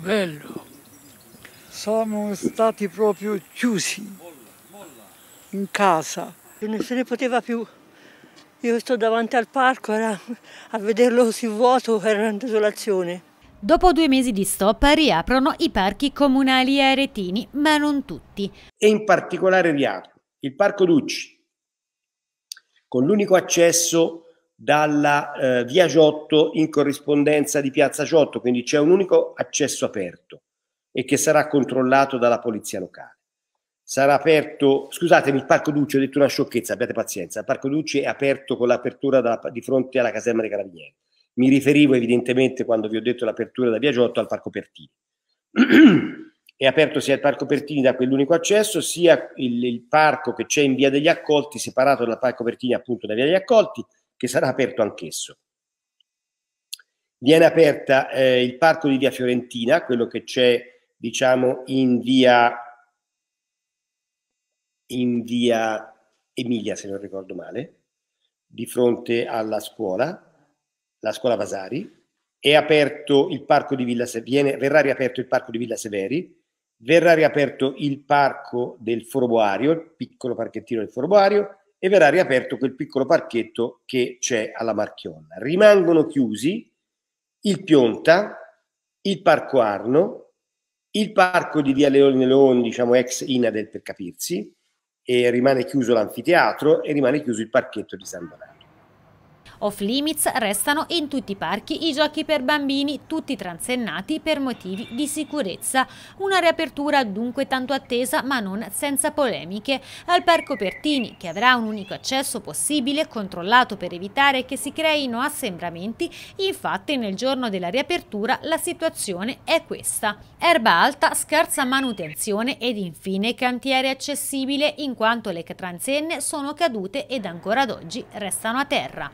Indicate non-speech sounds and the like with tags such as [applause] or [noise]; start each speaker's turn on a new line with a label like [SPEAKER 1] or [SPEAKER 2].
[SPEAKER 1] bello. Siamo stati proprio chiusi in casa. Non se ne poteva più. Io sto davanti al parco, era, a vederlo così vuoto era una desolazione. Dopo due mesi di stop riaprono i parchi comunali aretini, ma non tutti.
[SPEAKER 2] E in particolare riapre il Parco Ducci, con l'unico accesso dalla eh, via Giotto in corrispondenza di piazza Giotto, quindi c'è un unico accesso aperto e che sarà controllato dalla polizia locale. Sarà aperto, scusatemi, il Parco Ducci, ho detto una sciocchezza, abbiate pazienza, il Parco Ducci è aperto con l'apertura da, di fronte alla caserma dei carabinieri. Mi riferivo evidentemente quando vi ho detto l'apertura da via Giotto al Parco Pertini. [clears throat] è aperto sia il Parco Pertini da quell'unico accesso, sia il, il parco che c'è in via degli Accolti, separato dal Parco Pertini appunto da via degli Accolti, che sarà aperto anch'esso. Viene aperta eh, il parco di Via Fiorentina, quello che c'è diciamo in via, in via Emilia, se non ricordo male, di fronte alla scuola, la scuola Vasari, è aperto il parco di Villa Severi, verrà riaperto il parco di Villa Severi, verrà riaperto il parco del Foro il piccolo parchettino del Foro e verrà riaperto quel piccolo parchetto che c'è alla Marchionna. Rimangono chiusi il Pionta, il Parco Arno, il parco di Via Leone Leoni, diciamo ex Inadel per capirsi, e rimane chiuso l'anfiteatro e rimane chiuso il parchetto di San Donato.
[SPEAKER 1] Off limits restano in tutti i parchi i giochi per bambini, tutti transennati per motivi di sicurezza. Una riapertura dunque tanto attesa ma non senza polemiche. Al Parco Pertini, che avrà un unico accesso possibile controllato per evitare che si creino assembramenti, infatti nel giorno della riapertura la situazione è questa. Erba alta, scarsa manutenzione ed infine cantiere accessibile in quanto le transenne sono cadute ed ancora ad oggi restano a terra.